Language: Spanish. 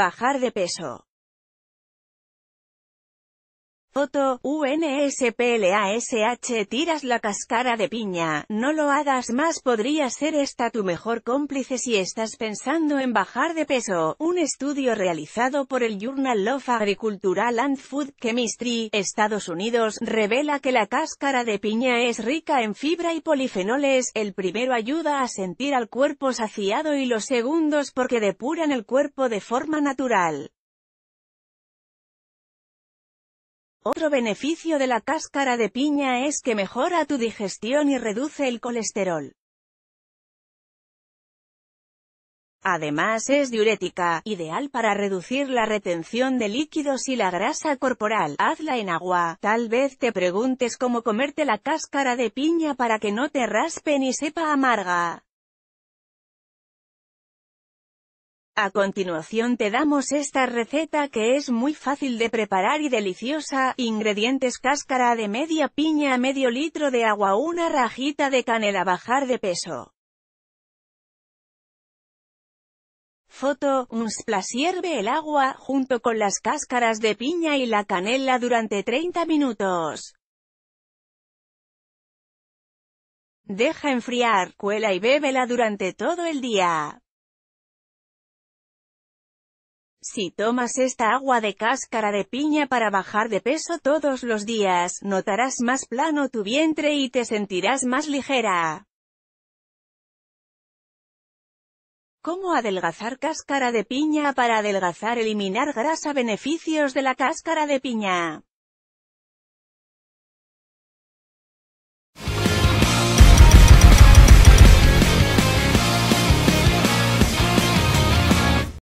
Bajar de peso Foto, UNSPLASH Tiras la cáscara de piña, no lo hagas más podría ser esta tu mejor cómplice si estás pensando en bajar de peso. Un estudio realizado por el Journal of Agricultural and Food Chemistry, Estados Unidos, revela que la cáscara de piña es rica en fibra y polifenoles. El primero ayuda a sentir al cuerpo saciado y los segundos porque depuran el cuerpo de forma natural. Otro beneficio de la cáscara de piña es que mejora tu digestión y reduce el colesterol. Además es diurética, ideal para reducir la retención de líquidos y la grasa corporal. Hazla en agua. Tal vez te preguntes cómo comerte la cáscara de piña para que no te raspe ni sepa amarga. A continuación te damos esta receta que es muy fácil de preparar y deliciosa, ingredientes cáscara de media piña medio litro de agua una rajita de canela bajar de peso. Foto, un splash el agua, junto con las cáscaras de piña y la canela durante 30 minutos. Deja enfriar, cuela y bébela durante todo el día. Si tomas esta agua de cáscara de piña para bajar de peso todos los días, notarás más plano tu vientre y te sentirás más ligera. ¿Cómo adelgazar cáscara de piña para adelgazar eliminar grasa Beneficios de la cáscara de piña